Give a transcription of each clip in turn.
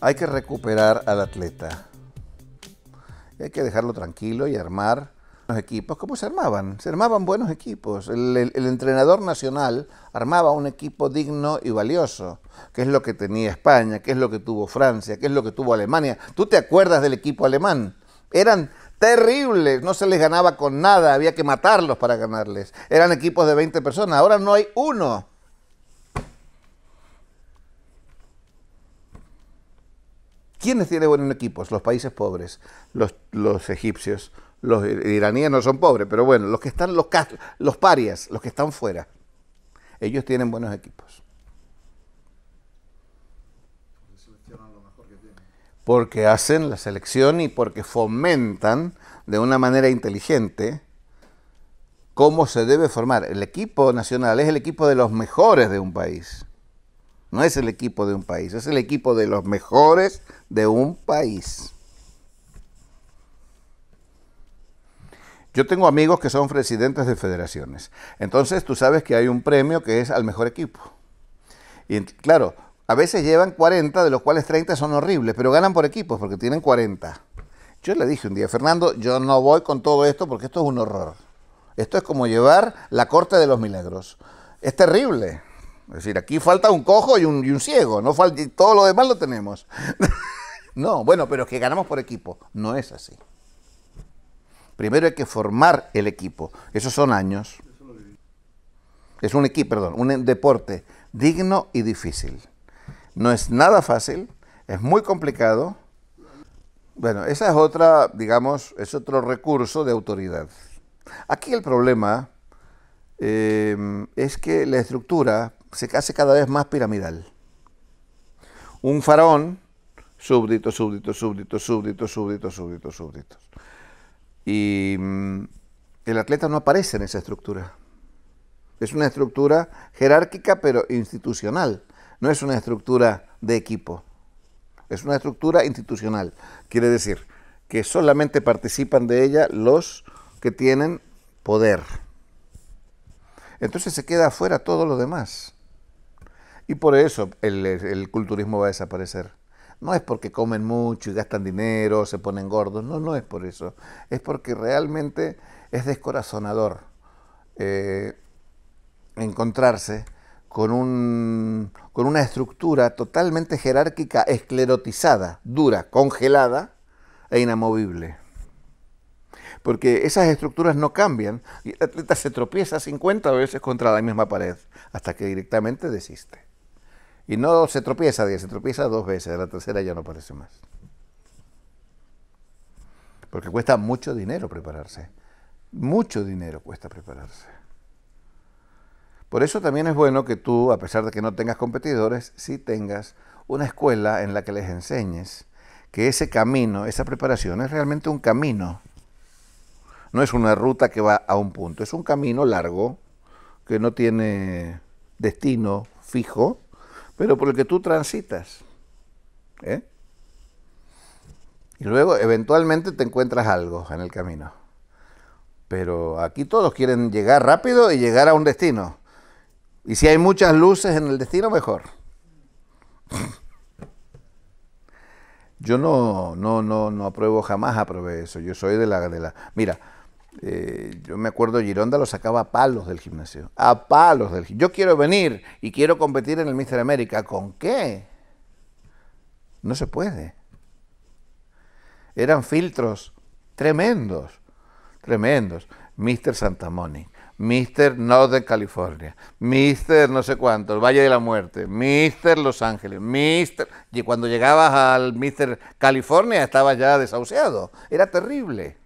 Hay que recuperar al atleta. hay que dejarlo tranquilo y armar los equipos ¿Cómo se armaban. Se armaban buenos equipos. El, entrenador nacional armaba un equipo digno y valioso, que es lo que tenía España, que es lo que tuvo Francia, que es lo que tuvo Alemania. ¿Tú te acuerdas del equipo alemán? Eran terribles, no se les ganaba con nada, había que matarlos para ganarles. Eran equipos de 20 personas, ahora no hay uno. ¿Quiénes tienen buenos equipos? Los países pobres, los, egipcios, los iraníes no son pobres, pero bueno, los que están, los, los parias, los que están fuera, ellos tienen buenos equipos. Porque hacen la selección y porque fomentan de una manera inteligente cómo se debe formar. El equipo nacional es el equipo de los mejores de un país. No es el equipo de un país, es el equipo de los mejores de un país. Yo tengo amigos que son presidentes de federaciones. Entonces tú sabes que hay un premio que es al mejor equipo. Y claro, a veces llevan 40, de los cuales 30 son horribles, pero ganan por equipos porque tienen 40. Yo le dije un día, Fernando, yo no voy con todo esto porque esto es un horror. Esto es como llevar la corte de los milagros. Es terrible. Es decir, aquí falta un cojo y un, ciego, no falta, y todo lo demás lo tenemos. no, bueno, pero es que ganamos por equipo. No es así. Primero hay que formar el equipo. Esos son años. Es un equipo, perdón, un deporte digno y difícil. No es nada fácil, es muy complicado. Bueno, esa es otra, digamos, es otro recurso de autoridad. Aquí el problema eh, es que la estructura se hace cada vez más piramidal. Un faraón, súbdito, súbdito, súbdito, súbdito, súbdito, súbdito, súbdito. Y mm, el atleta no aparece en esa estructura. Es una estructura jerárquica pero institucional. No es una estructura de equipo. Es una estructura institucional. Quiere decir que solamente participan de ella los que tienen poder. Entonces se queda afuera todo lo demás. Y por eso el, culturismo va a desaparecer. No es porque comen mucho y gastan dinero, se ponen gordos, no, no es por eso. Es porque realmente es descorazonador eh, encontrarse con, un, con una estructura totalmente jerárquica, esclerotizada, dura, congelada e inamovible. Porque esas estructuras no cambian y el atleta se tropieza 50 veces contra la misma pared hasta que directamente desiste. Y no se tropieza diez, se tropieza dos veces, la tercera ya no aparece más. Porque cuesta mucho dinero prepararse. Mucho dinero cuesta prepararse. Por eso también es bueno que tú, a pesar de que no tengas competidores, sí tengas una escuela en la que les enseñes que ese camino, esa preparación es realmente un camino. No es una ruta que va a un punto, es un camino largo que no tiene destino fijo, pero por el que tú transitas. ¿eh? Y luego eventualmente te encuentras algo en el camino. Pero aquí todos quieren llegar rápido y llegar a un destino. Y si hay muchas luces en el destino, mejor. Yo no, no, no, no apruebo, jamás apruebo eso. Yo soy de la, de la. Mira, eh, yo me acuerdo, Gironda lo sacaba a palos del gimnasio. A palos del gimnasio. Yo quiero venir y quiero competir en el Mister América. ¿Con qué? No se puede. Eran filtros tremendos, tremendos. Mister Santa Monica... Mister Northern California, Mister no sé cuánto, el Valle de la Muerte, Mister Los Ángeles, Mister... Y cuando llegabas al Mister California estabas ya desahuciado. Era terrible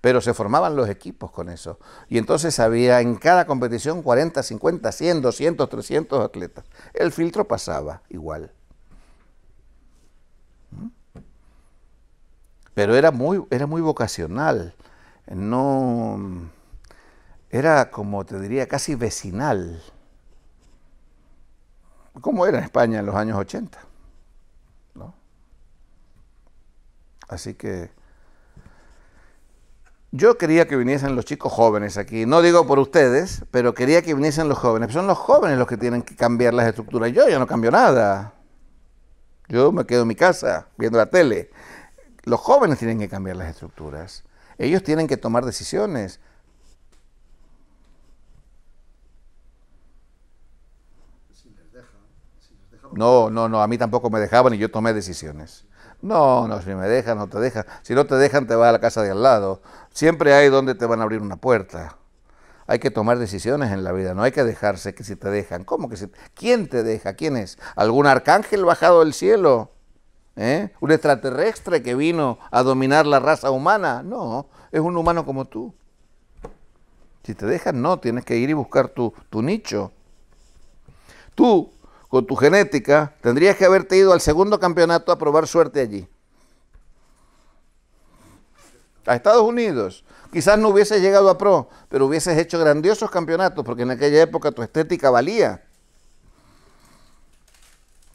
pero se formaban los equipos con eso. Y entonces había en cada competición 40, 50, 100, 200, 300 atletas. El filtro pasaba igual. ¿Mm? Pero era muy, era muy vocacional, no era como te diría casi vecinal. Como era en España en los años 80. ¿no? Así que yo quería que viniesen los chicos jóvenes aquí, no digo por ustedes, pero quería que viniesen los jóvenes. Son los jóvenes los que tienen que cambiar las estructuras. Yo ya no cambio nada. Yo me quedo en mi casa viendo la tele. Los jóvenes tienen que cambiar las estructuras. Ellos tienen que tomar decisiones. No, no, no, a mí tampoco me dejaban y yo tomé decisiones. No, no, si me dejan, no te dejan. Si no te dejan, te vas a la casa de al lado. Siempre hay donde te van a abrir una puerta. Hay que tomar decisiones en la vida, no hay que dejarse que si te dejan. ¿Cómo que si? ¿Quién te deja? ¿Quién es? ¿Algún arcángel bajado del cielo? ¿Eh? ¿Un extraterrestre que vino a dominar la raza humana? No, es un humano como tú. Si te dejan, no, tienes que ir y buscar tu, tu nicho. Tú con tu genética, tendrías que haberte ido al segundo campeonato a probar suerte allí. A Estados Unidos. Quizás no hubieses llegado a pro, pero hubieses hecho grandiosos campeonatos, porque en aquella época tu estética valía.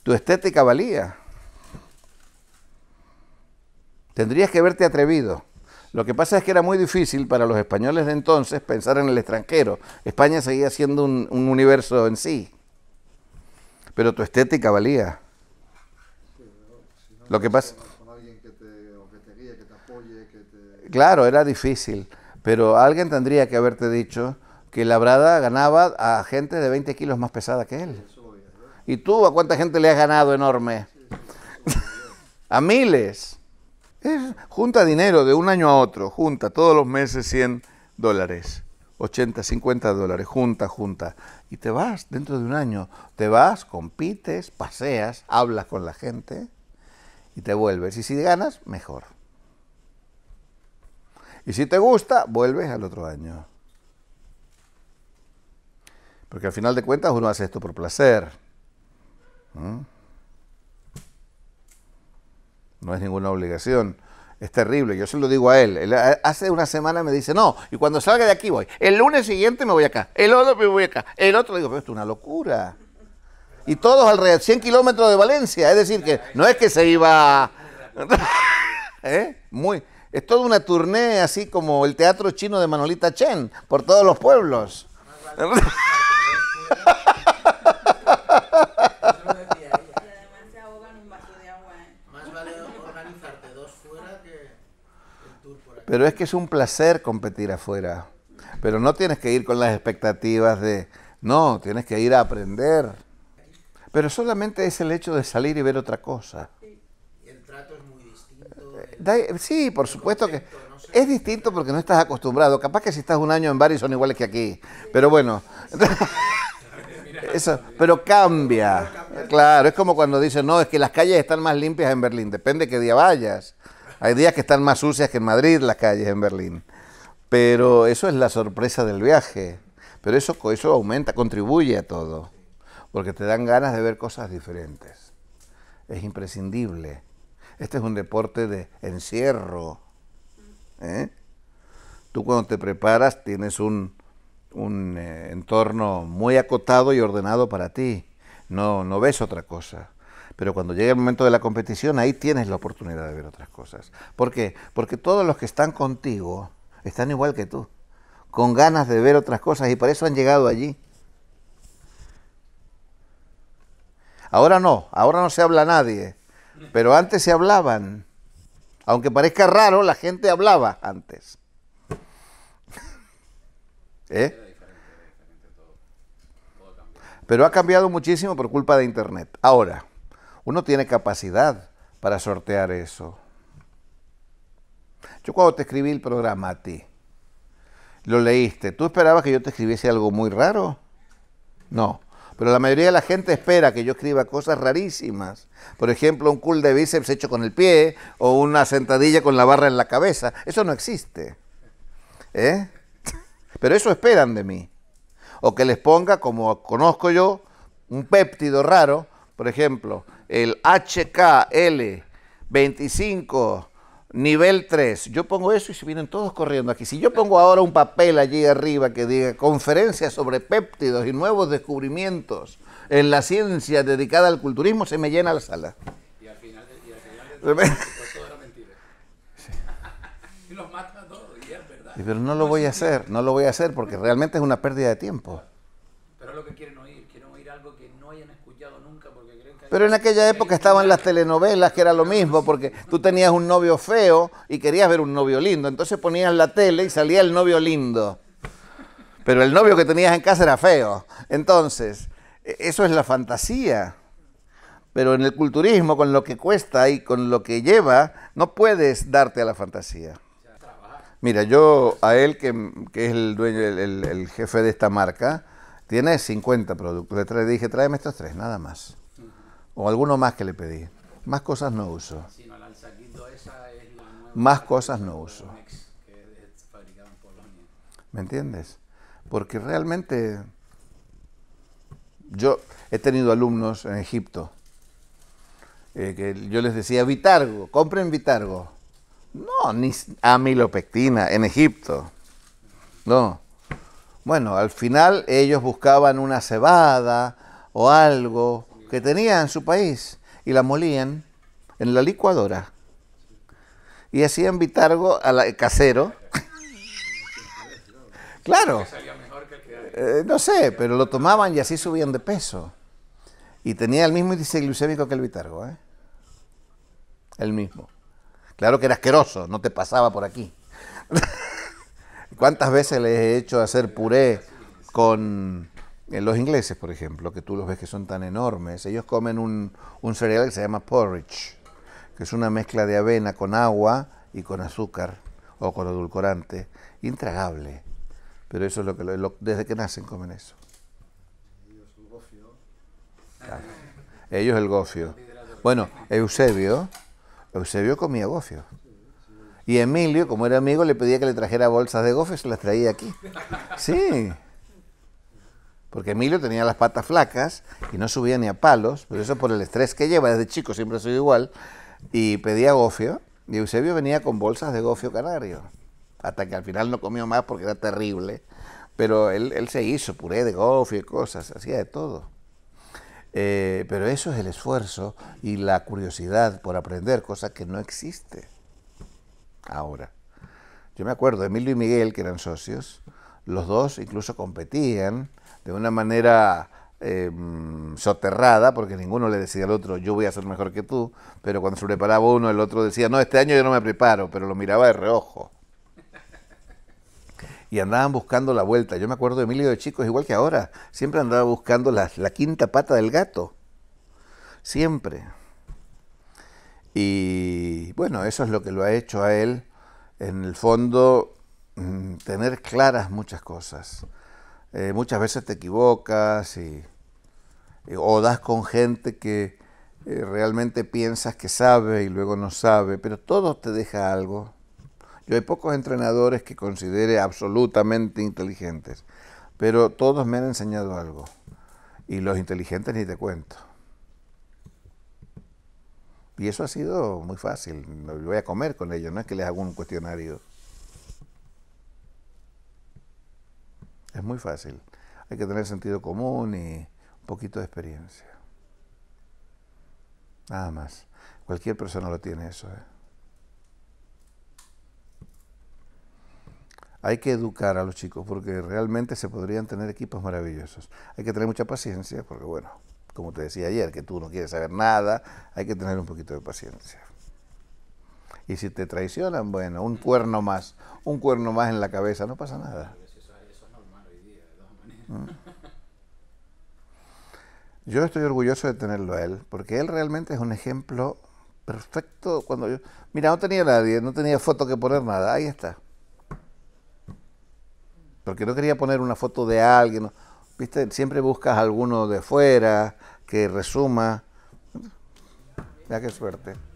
Tu estética valía. Tendrías que haberte atrevido. Lo que pasa es que era muy difícil para los españoles de entonces pensar en el extranjero. España seguía siendo un, un universo en sí. Pero tu estética valía. Lo que pasa... Claro, era difícil, pero alguien tendría que haberte dicho que Labrada ganaba a gente de 20 kilos más pesada que él. ¿Y tú a cuánta gente le has ganado enorme? a miles. junta dinero de un año a otro, junta todos los meses 100 dólares. 80, 50 dólares, junta, junta, y te vas dentro de un año, te vas, compites, paseas, hablas con la gente y te vuelves. Y si ganas, mejor. Y si te gusta, vuelves al otro año. Porque al final de cuentas uno hace esto por placer. No es ninguna obligación. Es terrible, yo se lo digo a él. Eh, hace una semana me dice, no, y cuando salga de aquí voy. El lunes siguiente me voy acá, el otro me voy acá, el otro digo, pero esto es una locura. Y todos alrededor, 100 kilómetros de Valencia, es decir, que no es que se iba... ¿Eh? Muy, es toda una tournée así como el teatro chino de Manolita Chen, por todos los pueblos. Pero es que es un placer competir afuera. Pero no tienes que ir con las expectativas de, no, tienes que ir a aprender. Pero solamente es el hecho de salir y ver otra cosa. el trato es muy distinto. Eh, sí, por supuesto que... Es distinto porque no estás acostumbrado. Capaz que si estás un año en Bari son iguales que aquí. Pero bueno. Eso, pero cambia. Claro, es como cuando dicen, no, es que las calles están más limpias en Berlín. Depende de qué día vayas. Hay días que están más sucias que en Madrid las calles en Berlín. Pero eso es la sorpresa del viaje. Pero eso, eso aumenta, contribuye a todo. Porque te dan ganas de ver cosas diferentes. Es imprescindible. Este es un deporte de encierro. ¿eh? Tú cuando te preparas tienes un, un eh, entorno muy acotado y ordenado para ti. No, no ves otra cosa pero cuando llegue el momento de la competición, ahí tienes la oportunidad de ver otras cosas. ¿Por qué? Porque todos los que están contigo están igual que tú, con ganas de ver otras cosas y para eso han llegado allí. Ahora no, ahora no se habla nadie, pero antes se hablaban. Aunque parezca raro, la gente hablaba antes. ¿Eh? pero ha cambiado muchísimo por culpa de Internet. Ahora, uno tiene capacidad para sortear eso. Yo cuando te escribí el programa a ti, lo leíste, ¿tú esperabas que yo te escribiese algo muy raro? No, pero la mayoría de la gente espera que yo escriba cosas rarísimas. Por ejemplo, un cool de bíceps hecho con el pie o una sentadilla con la barra en la cabeza. Eso no existe. ¿Eh? Pero eso esperan de mí. O que les ponga, como conozco yo, un péptido raro, por ejemplo, el HKL 25 nivel 3. Yo pongo eso y se vienen todos corriendo aquí. Si yo pongo ahora un papel allí arriba que diga conferencia sobre péptidos y nuevos descubrimientos en la ciencia dedicada al culturismo, se me llena la sala. Y al final, y al final y los mata todos, y es verdad. Pero no lo voy a hacer, no lo voy a hacer porque realmente es una pérdida de tiempo. Pero lo que quieren pero en aquella época estaban las telenovelas, que era lo mismo, porque tú tenías un novio feo y querías ver un novio lindo. Entonces ponías la tele y salía el novio lindo. Pero el novio que tenías en casa era feo. Entonces, e-, eso es la fantasía. Pero en el culturismo, con lo que cuesta y con lo que lleva, no puedes darte a la fantasía. Mira, yo a él, que, es el dueño, el, jefe de esta marca, tiene 50 productos. Le dije, tráeme estos tres, nada más o alguno más que le pedí. Más cosas no uso. Más cosas no uso. ¿Me entiendes? Porque realmente yo he tenido alumnos en Egipto eh, que yo les decía Vitargo, compren Vitargo. No, ni amilopectina en Egipto. No. Bueno, al final ellos buscaban una cebada o algo que tenía en su país y la molían en la licuadora. Y hacían vitargo al casero. claro. Eh, no sé, pero lo tomaban y así subían de peso. Y tenía el mismo índice glucémico que el vitargo. ¿eh? El mismo. Claro que era asqueroso, no te pasaba por aquí. ¿Cuántas veces les he hecho hacer puré con los ingleses, por ejemplo, que tú los ves que son tan enormes, ellos comen un, cereal que se llama porridge, que es una mezcla de avena con agua y con azúcar o con edulcorante, intragable. Pero eso es lo que desde que nacen comen eso. ¿Ellos Claro. Ellos el gofio. Bueno, Eusebio, Eusebio comía gofio. Y Emilio, como era amigo, le pedía que le trajera bolsas de gofio y se las traía aquí. Sí porque Emilio tenía las patas flacas y no subía ni a palos, pero eso por el estrés que lleva, desde chico siempre ha sido igual, y pedía gofio, y Eusebio venía con bolsas de gofio canario, hasta que al final no comió más porque era terrible, pero él, se hizo puré de gofio y cosas, hacía de todo. Eh, pero eso es el esfuerzo y la curiosidad por aprender cosas que no existe ahora. Yo me acuerdo, de Emilio y Miguel, que eran socios, los dos incluso competían de una manera em, soterrada, porque ninguno le decía al otro, yo voy a ser mejor que tú, pero cuando se preparaba uno, el otro decía, no, este año yo no me preparo, pero lo miraba de reojo. Y andaban buscando la vuelta. Yo me acuerdo de Emilio de chicos, igual que ahora, siempre andaba buscando la, la quinta pata del gato. Siempre. Y bueno, eso es lo que lo ha hecho a él, en el fondo, Mm, tener claras muchas cosas. Eh, muchas veces te equivocas y, o das con gente que eh, realmente piensas que sabe y luego no sabe, pero todos te deja algo. Yo hay pocos entrenadores que considere absolutamente inteligentes, pero todos me han enseñado algo. Y los inteligentes ni te cuento. Y eso ha sido muy fácil. Voy a comer con ellos, no es que les haga un cuestionario. muy fácil. Hay que tener sentido común y un poquito de experiencia. Nada más. Cualquier persona lo tiene eso. ¿eh? Hay que educar a los chicos porque realmente se podrían tener equipos maravillosos. Hay que tener mucha paciencia porque, bueno, como te decía ayer, que tú no quieres saber nada, hay que tener un poquito de paciencia. Y si te traicionan, bueno, un cuerno más, un cuerno más en la cabeza, no pasa nada. Yo estoy orgulloso de tenerlo a él, porque él realmente es un ejemplo perfecto. Cuando yo, mira, no tenía nadie, no tenía foto que poner nada, ahí está. Porque no quería poner una foto de alguien, viste, siempre buscas alguno de fuera que resuma. mira qué suerte.